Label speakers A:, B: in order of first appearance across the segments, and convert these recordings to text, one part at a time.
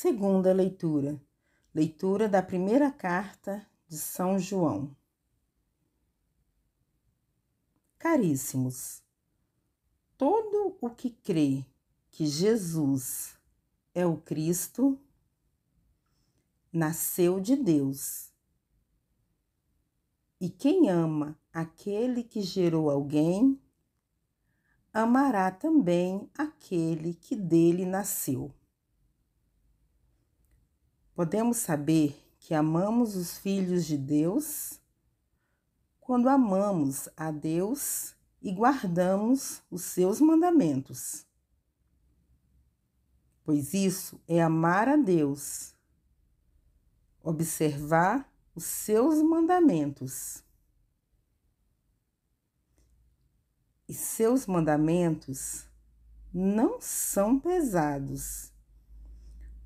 A: Segunda leitura. Leitura da primeira carta de São João. Caríssimos, todo o que crê que Jesus é o Cristo nasceu de Deus. E quem ama aquele que gerou alguém, amará também aquele que dele nasceu. Podemos saber que amamos os filhos de Deus quando amamos a Deus e guardamos os seus mandamentos. Pois isso é amar a Deus, observar os seus mandamentos. E seus mandamentos não são pesados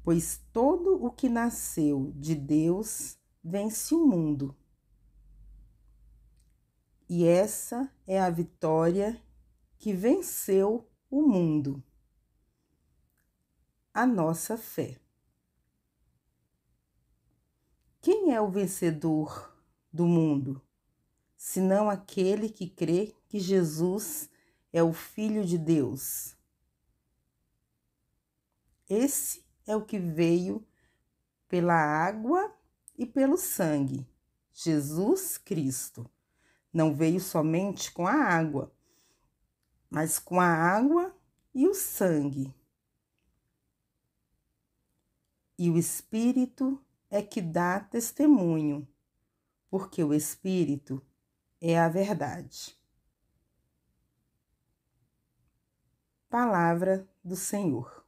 A: pois todo o que nasceu de Deus vence o mundo. E essa é a vitória que venceu o mundo, a nossa fé. Quem é o vencedor do mundo, senão aquele que crê que Jesus é o Filho de Deus? Esse é o que veio pela água e pelo sangue, Jesus Cristo. Não veio somente com a água, mas com a água e o sangue. E o Espírito é que dá testemunho, porque o Espírito é a verdade. Palavra do Senhor.